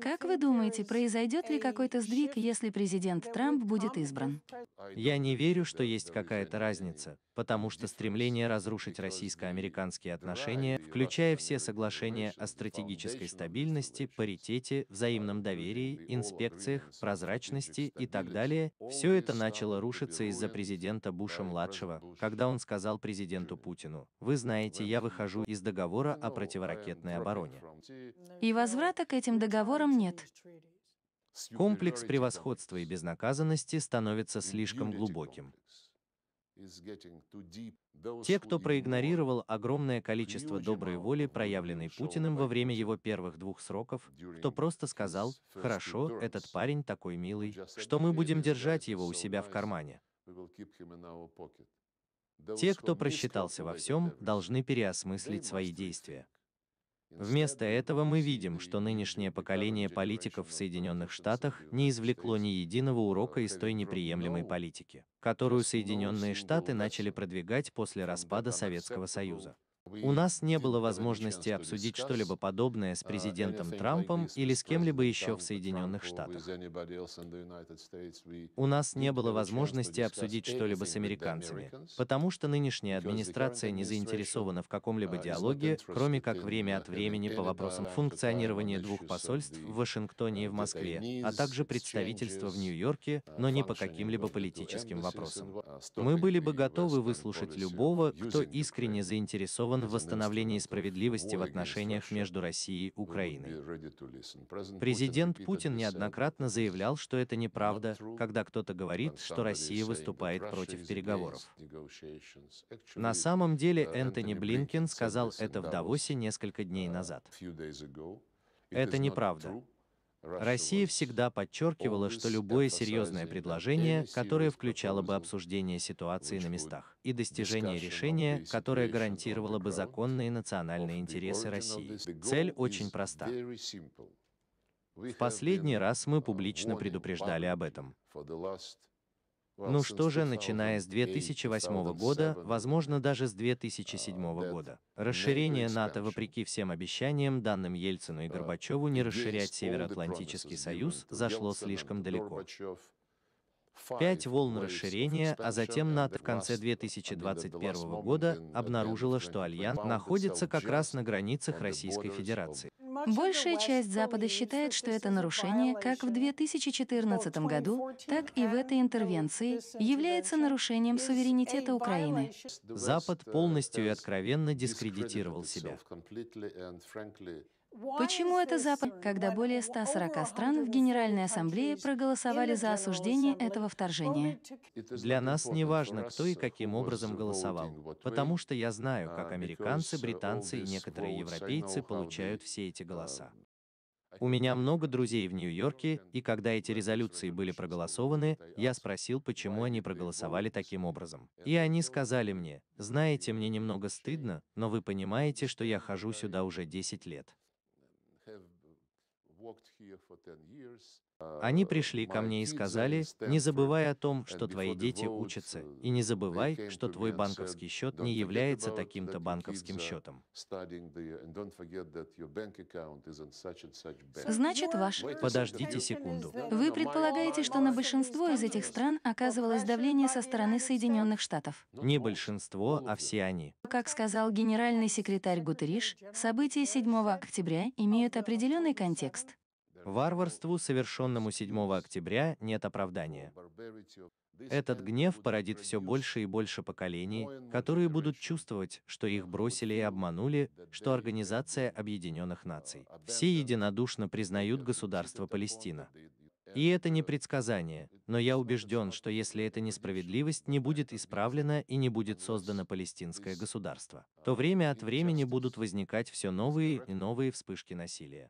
Как вы думаете, произойдет ли какой-то сдвиг, если президент Трамп будет избран? Я не верю, что есть какая-то разница, потому что стремление разрушить российско-американские отношения, включая все соглашения о стратегической стабильности, паритете, взаимном доверии, инспекциях, прозрачности и так далее, все это начало рушиться из-за президента Буша-младшего, когда он сказал президенту Путину, «Вы знаете, я выхожу из договора о противоракетной обороне». И возврата к этим договорам нет. Комплекс превосходства и безнаказанности становится слишком глубоким. Те, кто проигнорировал огромное количество доброй воли, проявленной Путиным во время его первых двух сроков, кто просто сказал, хорошо, этот парень такой милый, что мы будем держать его у себя в кармане. Те, кто просчитался во всем, должны переосмыслить свои действия. Вместо этого мы видим, что нынешнее поколение политиков в Соединенных Штатах не извлекло ни единого урока из той неприемлемой политики, которую Соединенные Штаты начали продвигать после распада Советского Союза. У нас не было возможности обсудить что-либо подобное с а, президентом Трампом или с кем-либо еще в Соединенных Штатах. У нас не было возможности обсудить что-либо с американцами, потому что нынешняя администрация не заинтересована в каком-либо uh, диалоге, кроме как время uh, от времени по вопросам функционирования двух посольств в Вашингтоне и в uh, Москве, а также представительства в Нью-Йорке, но не по каким-либо политическим вопросам. Мы были бы готовы выслушать любого, кто искренне заинтересован в восстановлении справедливости в отношениях между Россией и Украиной. Президент Путин неоднократно заявлял, что это неправда, когда кто-то говорит, что Россия выступает против переговоров. На самом деле uh, Энтони Блинкен сказал это в Давосе несколько дней uh, назад. Это неправда. Россия всегда подчеркивала, что любое серьезное предложение, которое включало бы обсуждение ситуации на местах и достижение решения, которое гарантировало бы законные национальные интересы России. Цель очень проста. В последний раз мы публично предупреждали об этом. Ну что же, начиная с 2008 года, возможно даже с 2007 а, года, расширение НАТО, вопреки всем обещаниям, данным Ельцину и Горбачеву не расширять Североатлантический Союз, зашло слишком далеко. Пять волн расширения, а затем НАТО в конце 2021 года обнаружило, что Альянс находится как раз на границах Российской Федерации. Большая часть Запада считает, что это нарушение как в 2014 году, так и в этой интервенции является нарушением суверенитета Украины. Запад полностью и откровенно дискредитировал себя. Почему это Запад, когда более 140 стран в Генеральной Ассамблее проголосовали за осуждение этого вторжения? Для нас не важно, кто и каким образом голосовал, потому что я знаю, как американцы, британцы и некоторые европейцы получают все эти голоса. У меня много друзей в Нью-Йорке, и когда эти резолюции были проголосованы, я спросил, почему они проголосовали таким образом. И они сказали мне, знаете, мне немного стыдно, но вы понимаете, что я хожу сюда уже 10 лет. walked Они uh, пришли ко мне и сказали, не забывай о том, что твои дети учатся, uh, и не забывай, что твой банковский счет не является таким-то банковским счетом. Значит, ваш... Подождите секунду. Вы предполагаете, что на большинство из этих стран оказывалось давление со стороны Соединенных Штатов? Не большинство, а все они. Как сказал генеральный секретарь Гутериш, события 7 октября имеют определенный контекст. Варварству, совершенному 7 октября, нет оправдания. Этот гнев породит все больше и больше поколений, которые будут чувствовать, что их бросили и обманули, что Организация Объединенных Наций. Все единодушно признают государство Палестина. И это не предсказание, но я убежден, что если эта несправедливость не будет исправлена и не будет создано палестинское государство, то время от времени будут возникать все новые и новые вспышки насилия.